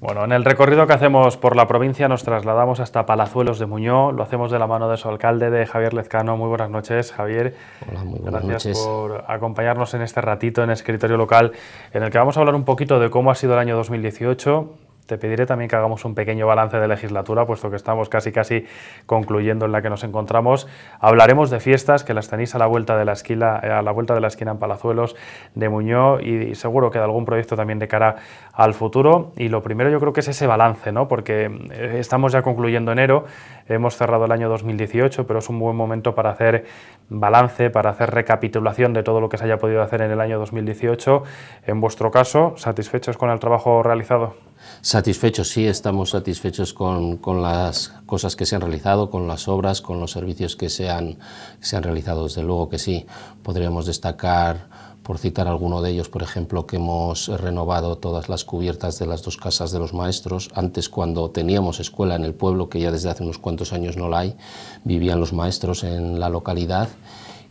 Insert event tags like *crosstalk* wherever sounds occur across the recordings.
Bueno, en el recorrido que hacemos por la provincia nos trasladamos hasta Palazuelos de Muñoz, lo hacemos de la mano de su alcalde, de Javier Lezcano. Muy buenas noches, Javier. Hola, muy buenas Gracias por acompañarnos en este ratito en el escritorio local, en el que vamos a hablar un poquito de cómo ha sido el año 2018, te pediré también que hagamos un pequeño balance de legislatura, puesto que estamos casi casi concluyendo en la que nos encontramos. Hablaremos de fiestas que las tenéis a la vuelta de la esquina, eh, a la vuelta de la esquina en Palazuelos de Muñoz y seguro que de algún proyecto también de cara al futuro. Y lo primero yo creo que es ese balance, ¿no? Porque eh, estamos ya concluyendo enero, hemos cerrado el año 2018, pero es un buen momento para hacer balance, para hacer recapitulación de todo lo que se haya podido hacer en el año 2018. En vuestro caso, satisfechos con el trabajo realizado satisfechos, sí, estamos satisfechos con, las cosas que se han realizado, con las obras, con los servicios que se han, se han realizado, desde luego que sí. Podríamos destacar por citar alguno de ellos, por ejemplo, que hemos renovado todas las cubiertas de las dos casas de los maestros. Antes, cuando teníamos escuela en el pueblo, que ya desde hace unos cuantos años no la hay, vivían los maestros en la localidad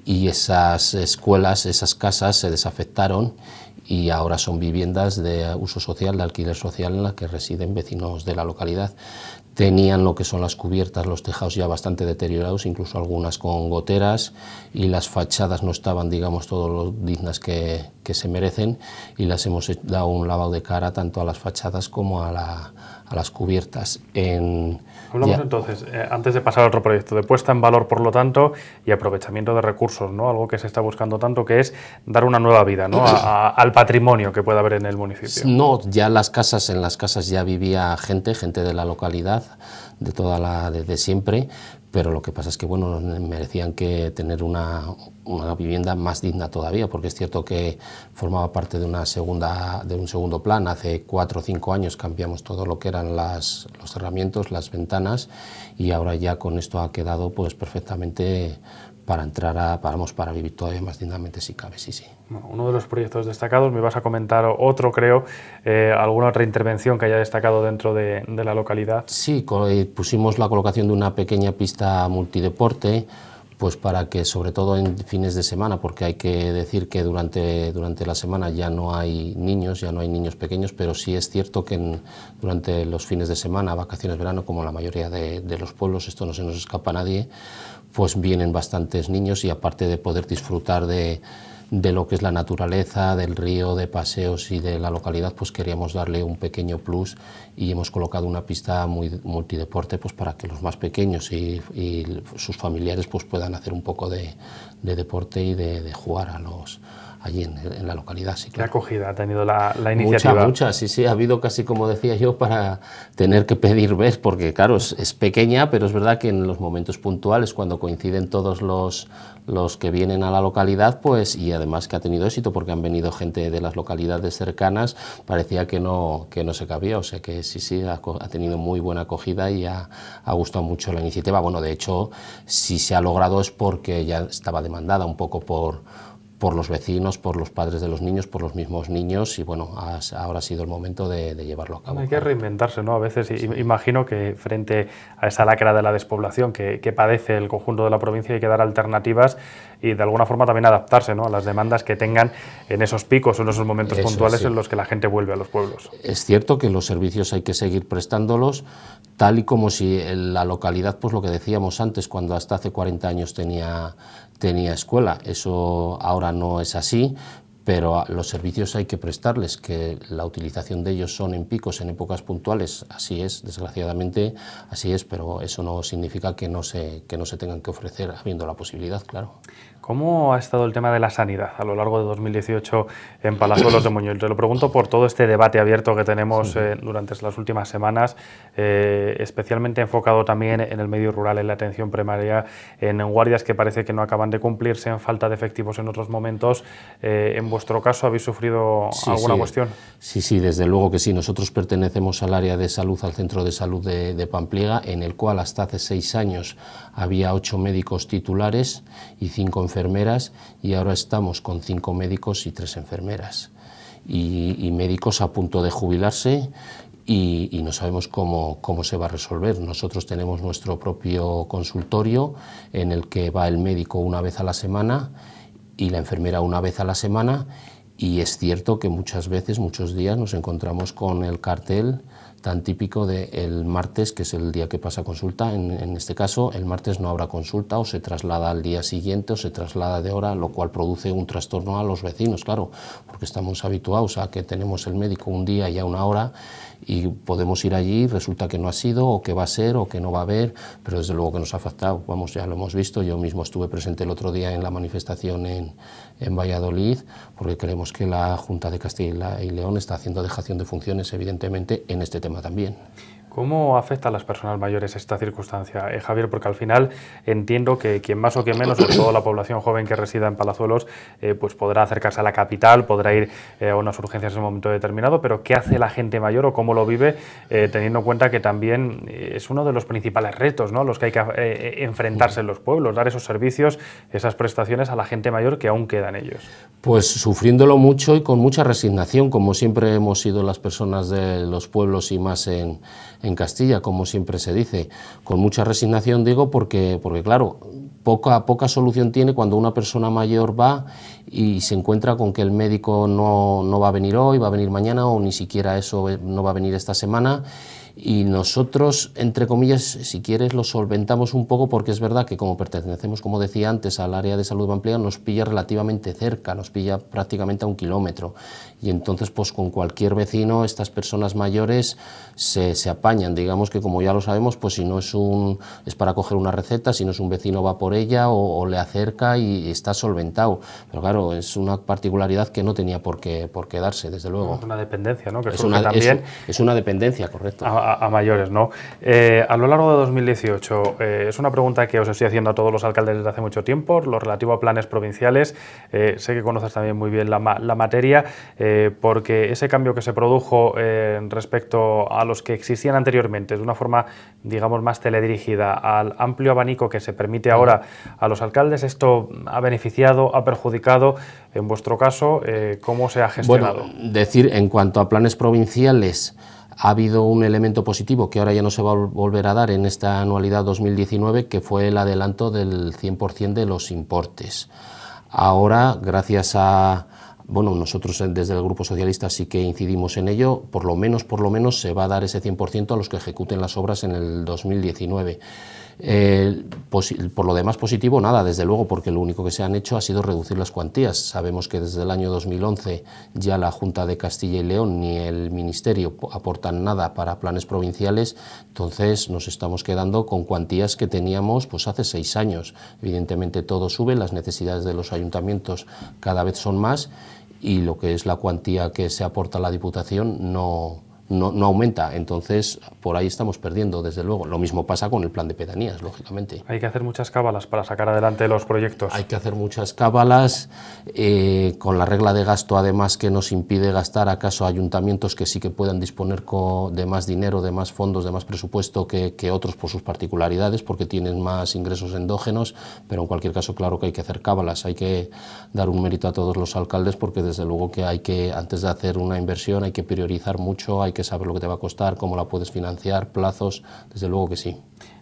y esas escuelas, esas casas se desafectaron y ahora son viviendas de uso social, de alquiler social en las que residen vecinos de la localidad. Tenían lo que son las cubiertas, los tejados ya bastante deteriorados, incluso algunas con goteras y las fachadas no estaban, digamos, todos lo dignas que, que se merecen y las hemos dado un lavado de cara tanto a las fachadas como a, las cubiertas. Hablamos entonces, eh, antes de pasar a otro proyecto, de puesta en valor, por lo tanto, y aprovechamiento de recursos, ¿no? Algo que se está buscando tanto, que es dar una nueva vida ¿no? al patrimonio que pueda haber en el municipio. No, ya las casas, en las casas ya vivía gente, gente de la localidad, de toda la, desde siempre, pero lo que pasa es que bueno, merecían que tener una, vivienda más digna todavía, porque es cierto que formaba parte de, una segunda, de un segundo plan. Hace cuatro o cinco años cambiamos todo lo que eran las, los cerramientos, las ventanas, y ahora ya con esto ha quedado pues perfectamente para entrar a, para vivir todavía más dignamente si cabe, sí, sí. Uno de los proyectos destacados, me vas a comentar otro, creo, eh, alguna otra intervención que haya destacado dentro de, de la localidad. Sí, eh, pusimos la colocación de una pequeña pista multideporte, pues para que sobre todo en fines de semana, porque hay que decir que durante, durante la semana ya no hay niños, ya no hay niños pequeños, pero sí es cierto que durante los fines de semana, vacaciones, verano, como la mayoría de, de, los pueblos, esto no se nos escapa a nadie, pues vienen bastantes niños y aparte de poder disfrutar de de lo que es la naturaleza, del río, de paseos y de la localidad, pues queríamos darle un pequeño plus y hemos colocado una pista muy multideporte pues para que los más pequeños y, sus familiares pues puedan hacer un poco de, deporte y de jugar a los, allí en, la localidad. Sí, ¿Qué acogida ha tenido la, la iniciativa? Mucha, mucha, sí, sí, ha habido casi como decía yo para tener que pedir vez, porque claro, es, pequeña, pero es verdad que en los momentos puntuales, cuando coinciden todos los, los que vienen a la localidad, pues, y además que ha tenido éxito, porque han venido gente de las localidades cercanas, parecía que no, que no se cabía, o sea que sí, sí, ha, tenido muy buena acogida y ha, ha gustado mucho la iniciativa. Bueno, de hecho, si se ha logrado es porque ya estaba demandada un poco por por los vecinos, por los padres de los niños, por los mismos niños y bueno, ahora ha sido el momento de, llevarlo a cabo. Hay que reinventarse, ¿no? A veces imagino que frente a esa lacra de la despoblación que, que, padece el conjunto de la provincia hay que dar alternativas y de alguna forma también adaptarse ¿no? a las demandas que tengan en esos picos o en esos momentos puntuales en los que la gente vuelve a los pueblos. Es cierto que los servicios hay que seguir prestándolos tal y como si la localidad, pues lo que decíamos antes, cuando hasta hace 40 años tenía tenía escuela. Eso ahora no es así, pero ah, los servicios hay que prestarles, que la utilización de ellos son en picos, en épocas puntuales, así es, desgraciadamente, así es, pero eso no significa que no se, que no se tengan que ofrecer habiendo la posibilidad, claro. ¿Cómo ha estado el tema de la sanidad a lo largo de 2018 en Palazuelos de Muñoz? Te lo pregunto por todo este debate abierto que tenemos eh, durante las últimas semanas, eh, especialmente enfocado también en el medio rural, en la atención primaria, en guardias que parece que no acaban de cumplirse, en falta de efectivos en otros momentos. Eh, ¿En vuestro caso habéis sufrido alguna cuestión? Sí, sí, desde luego que sí. Nosotros pertenecemos al área de salud, al centro de salud de, de Pampliega, en el cual hasta hace seis años había ocho médicos titulares y cinco enfermeros enfermeras y ahora estamos con cinco médicos y tres enfermeras. Y, médicos a punto de jubilarse y, no sabemos cómo, cómo, se va a resolver. Nosotros tenemos nuestro propio consultorio en el que va el médico una vez a la semana y la enfermera una vez a la semana y es cierto que muchas veces, muchos días nos encontramos con el cartel tan típico del martes, que es el día que pasa consulta. En, este caso, el martes no habrá consulta o se traslada al día siguiente o se traslada de hora, lo cual produce un trastorno a los vecinos, claro, porque estamos habituados a que tenemos el médico un día y a una hora y podemos ir allí, resulta que no ha sido o que va a ser o que no va a haber, pero desde luego que nos ha afectado, vamos, ya lo hemos visto, yo mismo estuve presente el otro día en la manifestación en, en Valladolid, porque creemos que la Junta de Castilla y León está haciendo dejación de funciones, evidentemente, en este tema también. ¿Cómo afecta a las personas mayores esta circunstancia, eh, Javier? Porque al final entiendo que quien más o quien menos, sobre todo la población joven que resida en Palazuelos, eh, pues podrá acercarse a la capital, podrá ir eh, a unas urgencias en un momento determinado, pero ¿qué hace la gente mayor o cómo lo vive, teniendo en cuenta que también es uno de los principales retos, ¿no? Los que hay que enfrentarse en los pueblos, dar esos servicios, esas prestaciones a la gente mayor que aún quedan ellos. Pues sufriéndolo mucho y con mucha resignación, como siempre hemos sido las personas de los pueblos y más en en Castilla, como siempre se dice. Con mucha resignación digo porque, porque claro, poca, poca solución tiene cuando una persona mayor va y se encuentra con que el médico no, no va a venir hoy, va a venir mañana o ni siquiera eso eh, no va a venir esta semana y nosotros, entre comillas, si quieres, lo solventamos un poco porque es verdad que como pertenecemos, como decía antes, al área de salud ampliada, nos pilla relativamente cerca, nos pilla prácticamente a un kilómetro. Y entonces, pues con cualquier vecino, estas personas mayores se, se apañan. Digamos que como ya lo sabemos, pues si no es un es para coger una receta, si no es un vecino va por ella o, le acerca y, está solventado. Pero claro, es una particularidad que no tenía por qué, por qué darse, desde luego. Es una dependencia, ¿no? Que es, una, también... es, una dependencia, correcto a, mayores, ¿no? Eh, a lo largo de 2018, eh, es una pregunta que os estoy haciendo a todos los alcaldes desde hace mucho tiempo, lo relativo a planes provinciales. Eh, sé que conoces también muy bien la, la materia, porque ese cambio que se produjo respecto a los que existían anteriormente, de una forma, digamos, más teledirigida, al amplio abanico que se permite ahora a los alcaldes, ¿esto ha beneficiado, ha perjudicado? En vuestro caso, ¿cómo se ha gestionado? Bueno, decir, en cuanto a planes provinciales, ha habido un elemento positivo que ahora ya no se va a volver a dar en esta anualidad 2019, que fue el adelanto del 100% de los importes. Ahora, gracias a, bueno, nosotros desde el Grupo Socialista sí que incidimos en ello, por lo menos, por lo menos se va a dar ese 100% a los que ejecuten las obras en el 2019 por lo demás positivo, nada, desde luego, porque lo único que se han hecho ha sido reducir las cuantías. Sabemos que desde el año 2011 ya la Junta de Castilla y León ni el Ministerio aportan nada para planes provinciales, entonces nos estamos quedando con cuantías que teníamos pues hace seis años. Evidentemente todo sube, las necesidades de los ayuntamientos cada vez son más y lo que es la cuantía que se aporta a la Diputación no no, aumenta. Entonces, por ahí estamos perdiendo, desde luego. Lo mismo pasa con el plan de pedanías, lógicamente. Hay que hacer muchas cábalas para sacar adelante los proyectos. Hay que hacer muchas cábalas. Eh, con la regla de gasto, además, que nos impide gastar acaso ayuntamientos que sí que puedan disponer de más dinero, de más fondos, de más presupuesto que, que otros por sus particularidades, porque tienen más ingresos endógenos. Pero en cualquier caso, claro que hay que hacer cábalas. Hay que dar un mérito a todos los alcaldes, porque desde luego que hay que, antes de hacer una inversión, hay que priorizar mucho, hay que saber lo que te va a costar, cómo la puedes financiar, plazos, desde luego que sí.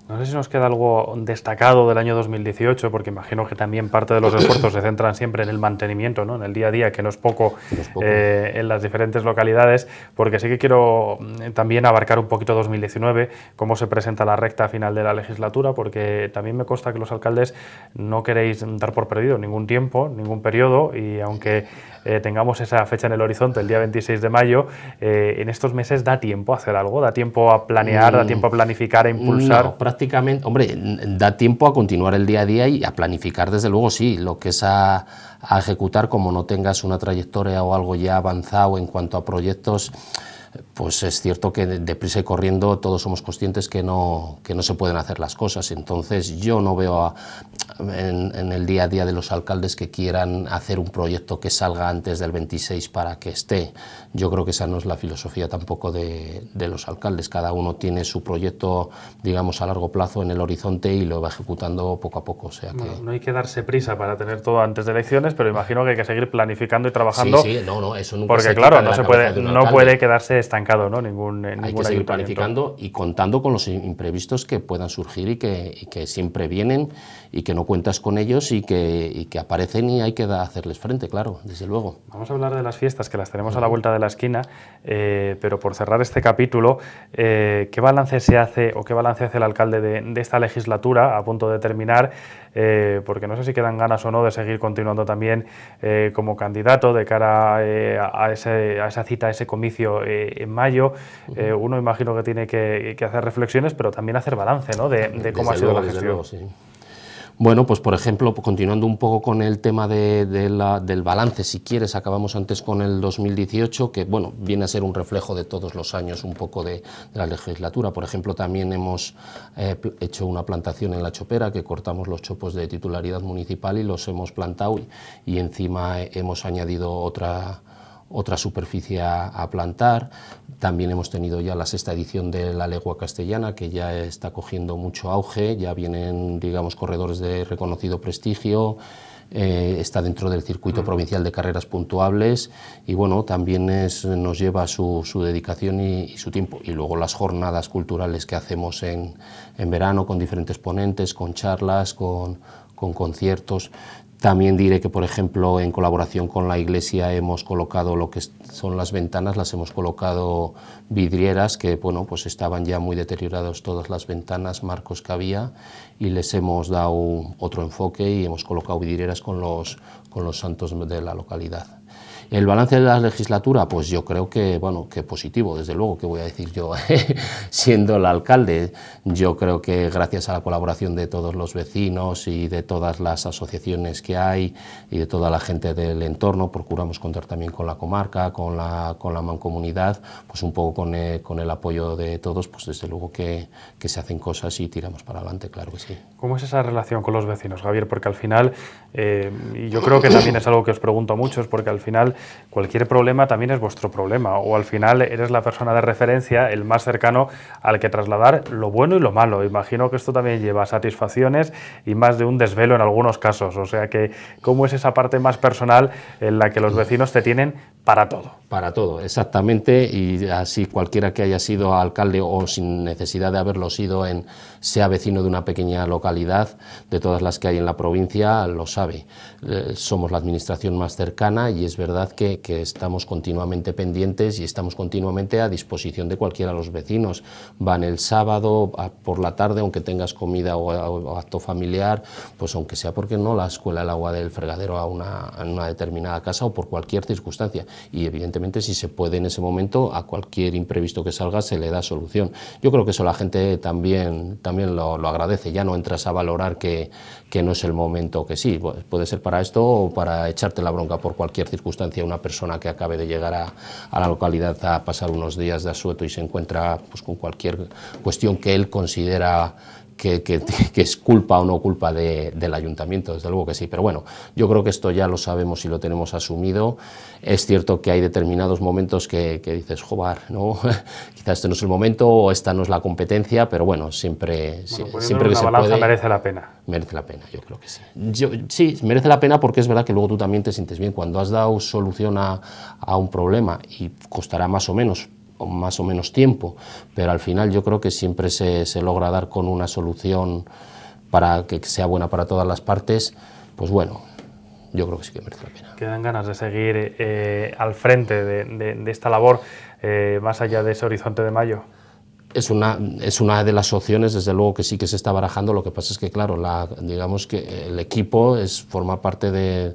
No sé si nos queda algo destacado del año 2018, porque imagino que también parte de los *coughs* esfuerzos se centran siempre en el mantenimiento, ¿no? en el día a día, que no es poco, eh, en las diferentes localidades, porque sí que quiero mm, también abarcar un poquito 2019, cómo se presenta la recta final de la legislatura, porque también me consta que los alcaldes no queréis dar por perdido ningún tiempo, ningún periodo, y aunque eh, tengamos esa fecha en el horizonte, el día 26 de mayo, eh, en estos meses da tiempo a hacer algo, da tiempo a planear, da mm. tiempo a planificar, a impulsar prácticamente, hombre, da tiempo a continuar el día a día y a planificar, desde luego, sí, lo que es a, ejecutar, como no tengas una trayectoria o algo ya avanzado en cuanto a proyectos pues es cierto que deprisa y corriendo todos somos conscientes que no, que no se pueden hacer las cosas. Entonces yo no veo en, el día a día de los alcaldes que quieran hacer un proyecto que salga antes del 26 para que esté. Yo creo que esa no es la filosofía tampoco de, los alcaldes. Cada uno tiene su proyecto, digamos, a largo plazo en el horizonte y lo va ejecutando poco a poco. no hay que darse prisa para tener todo antes de elecciones, pero imagino que hay que seguir planificando y trabajando. Sí, no, no, eso nunca Porque claro, no, se puede, no puede quedarse estancado, ¿no? Ningún, eh, Hay que seguir planificando y contando con los imprevistos que puedan surgir y que, siempre vienen y que no cuentas con ellos y que, aparecen y hay que hacerles frente, claro, desde luego. Vamos a hablar de las fiestas, que las tenemos a la vuelta de la esquina, eh, pero por cerrar este capítulo, eh, ¿qué balance se hace o qué balance hace el alcalde de, esta legislatura a punto de terminar? porque no sé si quedan ganas o no de seguir continuando también como candidato de cara a esa cita, a ese comicio en mayo, eh, uno imagino que tiene que, hacer reflexiones, pero también hacer balance ¿no? de, cómo ha sido la gestión. Bueno, pues por ejemplo, continuando un poco con el tema del balance, si quieres, acabamos antes con el 2018, que bueno, viene a ser un reflejo de todos los años un poco de, la legislatura. Por ejemplo, también hemos eh, hecho una plantación en la chopera, que cortamos los chopos de titularidad municipal y los hemos plantado y encima hemos añadido otra otra superficie a, plantar. También hemos tenido ya la sexta edición de la legua castellana, que ya está cogiendo mucho auge, ya vienen, digamos, corredores de reconocido prestigio. Eh, está dentro del circuito mm. provincial de carreras puntuables y bueno, también nos lleva su, dedicación y, su tiempo. Y luego las jornadas culturales que hacemos en, en verano con diferentes ponentes, con charlas, con, con conciertos. También diré que, por ejemplo, en colaboración con la iglesia hemos colocado lo que son las ventanas, las hemos colocado vidrieras, que bueno, pues estaban ya muy deterioradas todas las ventanas, marcos que había, y les hemos dado otro enfoque y hemos colocado vidrieras con los, con los santos de la localidad. El balance de la legislatura, pues yo creo que, bueno, que positivo, desde luego, que voy a decir yo, *laughs* siendo el alcalde, yo creo que gracias a la colaboración de todos los vecinos y de todas las asociaciones que hay y de toda la gente del entorno, procuramos contar también con la comarca, con la, con la mancomunidad, pues un poco con el, eh, con el apoyo de todos, pues desde luego que, que se hacen cosas y tiramos para adelante, claro que sí. ¿Cómo es esa relación con los vecinos, Javier? Porque al final, eh, y yo creo que también es algo que os pregunto a muchos, porque al final cualquier problema también es vuestro problema o al final eres la persona de referencia, el más cercano al que trasladar lo bueno y lo malo. Imagino que esto también lleva satisfacciones y más de un desvelo en algunos casos. O sea que, ¿cómo es esa parte más personal en la que los vecinos te tienen para todo? Para todo, exactamente. Y así cualquiera que haya sido alcalde o sin necesidad de haberlo sido, en, sea vecino de una pequeña localidad, de todas las que hay en la provincia, lo sabe. Eh, somos la administración más cercana y es verdad que, estamos continuamente pendientes y estamos continuamente a disposición de cualquiera de los vecinos. Van el sábado por la tarde, aunque tengas comida o, acto familiar, pues aunque sea porque no la escuela el agua del fregadero a una, una determinada casa o por cualquier circunstancia. Y evidentemente si se puede en ese momento, a cualquier imprevisto que salga se le da solución. Yo creo que eso la gente también, también lo, lo agradece. Ya no entras a valorar que, que no es el momento que sí. Puede ser para esto o para echarte la bronca por cualquier circunstancia una persona que acabe de llegar a, la localidad a pasar unos días de asueto y se encuentra pues, con cualquier cuestión que él considera *laughs* que, es culpa o no culpa del ayuntamiento, desde luego que sí. Pero bueno, yo creo que esto ya lo sabemos y lo tenemos asumido. Es cierto que hay determinados momentos que, dices, joder, ¿no? *laughs* quizás este no es el momento o esta no es la competencia, pero bueno, siempre, siempre que se puede... merece la pena. Merece la pena, yo creo que sí. sí, merece la pena porque es verdad que luego tú también te sientes bien. Cuando has dado solución a, a un problema y costará más o menos, más o menos tiempo, pero al final yo creo que siempre se, se logra dar con una solución para que sea buena para todas las partes, pues bueno, yo creo que sí que merece la pena. Quedan ganas de seguir eh, al frente de, de, esta labor, eh, más allá de ese horizonte de mayo es una, es una de las opciones, desde luego que sí que se está barajando, lo que pasa es que, claro, la, digamos que el equipo es, forma parte de,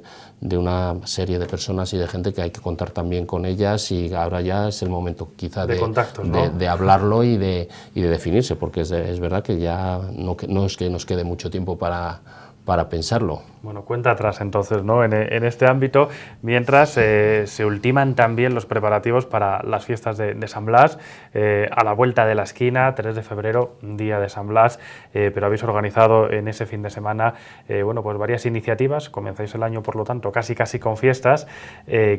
una serie de personas y de gente que hay que contar también con ellas y ahora ya es el momento quizá de, hablarlo y de, y de definirse, porque es, verdad que ya no, no es que nos quede mucho tiempo para para pensarlo. Bueno, cuenta atrás entonces, ¿no? En, este ámbito, mientras eh, se ultiman también los preparativos para las fiestas de, San Blas, eh, a la vuelta de la esquina, 3 de febrero, día de San Blas, eh, pero habéis organizado en ese fin de semana, bueno, pues varias iniciativas, comenzáis el año, por lo tanto, casi casi con fiestas,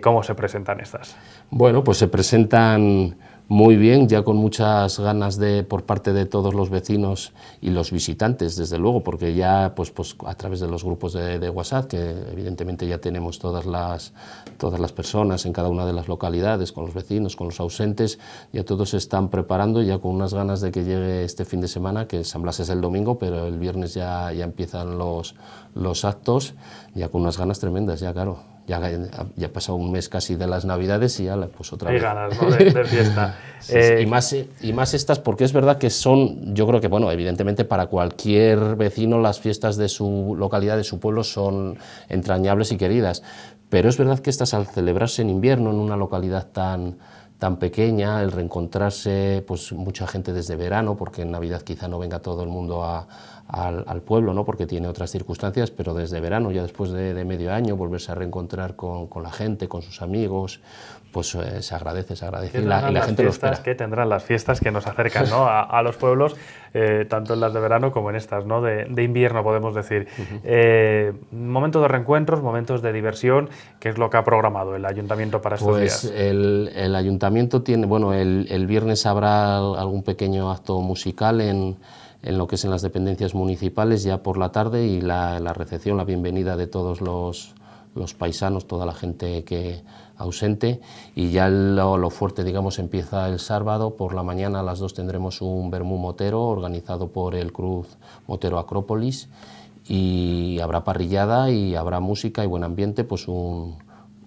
¿cómo se presentan estas? Bueno, pues se presentan muy bien, ya con muchas ganas de, por parte de todos los vecinos y los visitantes, desde luego, porque ya pues, pues, a través de los grupos de, WhatsApp, que evidentemente ya tenemos todas las, todas las personas en cada una de las localidades, con los vecinos, con los ausentes, ya todos se están preparando, ya con unas ganas de que llegue este fin de semana, que San Blas es el domingo, pero el viernes ya, ya empiezan los, los actos, ya con unas ganas tremendas, ya claro. Ya, ha pasado un mes casi de las Navidades y ya pues otra vez. ganas de, fiesta. *laughs* y, eh, más, y más estas, porque es verdad que son, yo creo que, bueno, evidentemente para cualquier vecino las fiestas de su localidad, de su pueblo, son entrañables y queridas. Pero es verdad que estas al celebrarse en invierno en una localidad tan, tan pequeña, el reencontrarse pues mucha gente desde verano, porque en Navidad quizá no venga todo el mundo al, pueblo, ¿no? porque tiene otras circunstancias, pero desde verano, ya después de, medio año, volverse a reencontrar con, la gente, con sus amigos, pues eh, se agradece, se agradece y la, gente lo espera. Que tendrán las fiestas que nos acercan ¿no? a, los pueblos, eh, tanto en las de verano como en estas ¿no? de, de invierno, podemos decir. Eh, momentos de reencuentros, momentos de diversión, que es lo que ha programado el ayuntamiento para estos pues El, el ayuntamiento tiene, bueno, el, viernes habrá algún pequeño acto musical en, lo que es en las dependencias municipales ya por la tarde y la, la recepción, la bienvenida de todos los, paisanos, toda la gente que ausente y ya lo, fuerte digamos empieza el sábado por la mañana a las dos tendremos un bermú motero organizado por el Cruz Motero Acrópolis y habrá parrillada y habrá música y buen ambiente pues un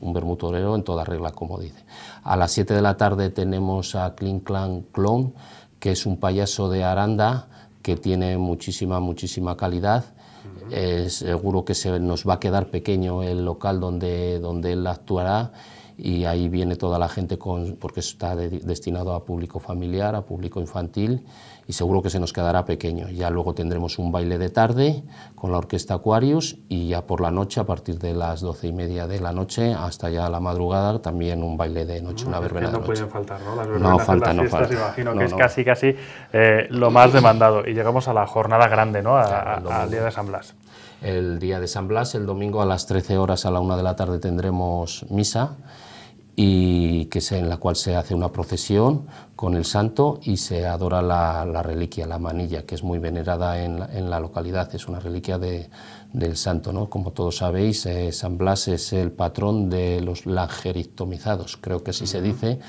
un bermutorero en toda regla, como dice. A las 7 de la tarde tenemos a Clean Clan que es un payaso de Aranda que tiene muchísima, muchísima calidad. Eh, seguro que se nos va a quedar pequeño el local donde, donde él actuará y ahí viene toda la gente con, porque está destinado a público familiar, a público infantil y seguro que se nos quedará pequeño. Ya luego tendremos un baile de tarde con la orquesta Aquarius y ya por la noche, a partir de las doce y media de la noche hasta ya la madrugada, también un baile de noche, ah, una verbena. no de noche. pueden faltar, ¿no? Las verbenas no falta, no que es casi, casi eh, lo más demandado. Y llegamos a la jornada grande, ¿no? al día de San Blas el día de San Blas. El domingo a las 13 horas a la una de la tarde tendremos misa y que se, en la cual se hace una procesión con el santo y se adora la, la reliquia, la manilla, que es muy venerada en la, en la localidad, es una reliquia de, del santo. ¿no? Como todos sabéis, eh, San Blas es el patrón de los lagerictomizados, creo que así se dice,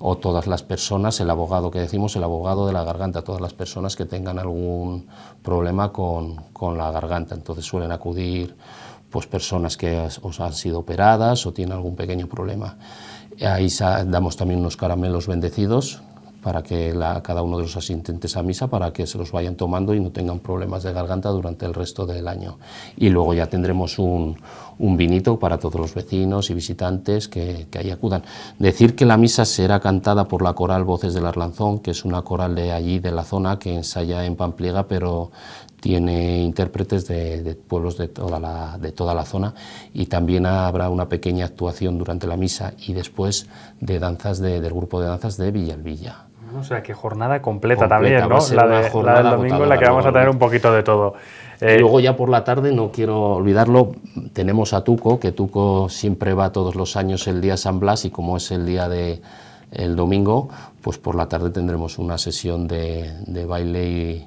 o todas las personas, el abogado que decimos, el abogado de la garganta, todas las personas que tengan algún problema con, la garganta, entonces suelen acudir pues personas que os han sido operadas o tienen algún pequeño problema. Ahí damos también unos caramelos bendecidos para que la, cada uno de los asistentes a misa, para que se los vayan tomando y no tengan problemas de garganta durante el resto del año. Y luego ya tendremos un, un vinito para todos los vecinos y visitantes que, ahí acudan. Decir que la misa será cantada por la coral Voces del Arlanzón, que es una coral de allí, de la zona, que ensaya en Pampliega, pero tiene intérpretes de, pueblos de toda, la, de toda, la, zona y también habrá una pequeña actuación durante la misa y después de danzas del grupo de danzas de Villalvilla. O sea, que jornada completa, también, ¿no? La, la del domingo en la que vamos a tener un poquito de todo. Luego ya por la tarde, no quiero olvidarlo, tenemos a Tuco, que Tuco siempre va todos los años el día San Blas y como es el día de el domingo, pues por la tarde tendremos una sesión de, de baile y,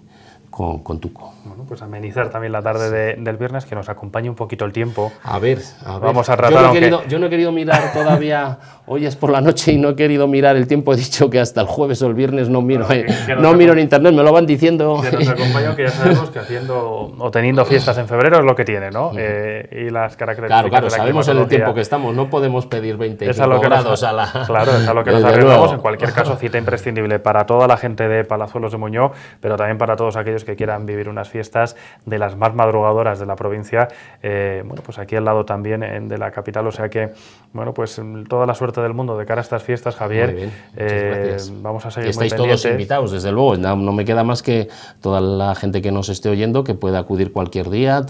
con, Tuco. Bueno, pues amenizar también la tarde del viernes, que nos acompañe un poquito el tiempo. A ver, Vamos a tratar. Yo no, he querido mirar todavía, *laughs* hoy es por la noche y no he querido mirar el tiempo. He dicho que hasta el jueves o el viernes no miro, eh, no miro en internet, me lo van diciendo. Que nos *laughs* que ya sabemos que haciendo o teniendo fiestas en febrero es lo que tiene, ¿no? Eh, y las características. Claro, sabemos en el tiempo que estamos, no podemos pedir 20 a grados la. *laughs* Claro, es a lo que nos arreglamos En cualquier caso, cita imprescindible para toda la gente de Palazuelos de Muñoz, pero también para todos aquellos que que quieran vivir unas fiestas de las más madrugadoras de la provincia, eh, bueno, pues aquí al lado también de la capital. O sea que, bueno, pues mm, toda la suerte del mundo de cara a estas fiestas, Javier. Eh, vamos a seguir. Estáis todos invitados, desde luego. No, me queda más que toda la gente que nos esté oyendo que pueda acudir cualquier día,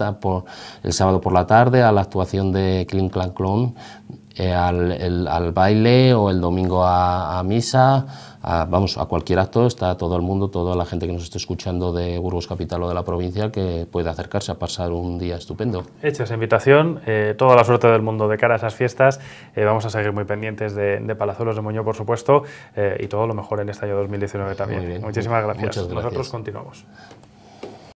el sábado por la tarde, a la actuación de Clean Clan Clon. Eh, al, baile o el domingo a misa vamos, a cualquier acto está todo el mundo, toda la gente que nos esté escuchando de Burgos Capital o de la provincia que puede acercarse a pasar un día estupendo. Hecha esa invitación, eh, toda la suerte del mundo de cara a esas fiestas. Eh, vamos a seguir muy pendientes de, Palazuelos de Moño, por supuesto, eh, y todo lo mejor en este año 2019 también. Muchísimas gracias. Nosotros continuamos.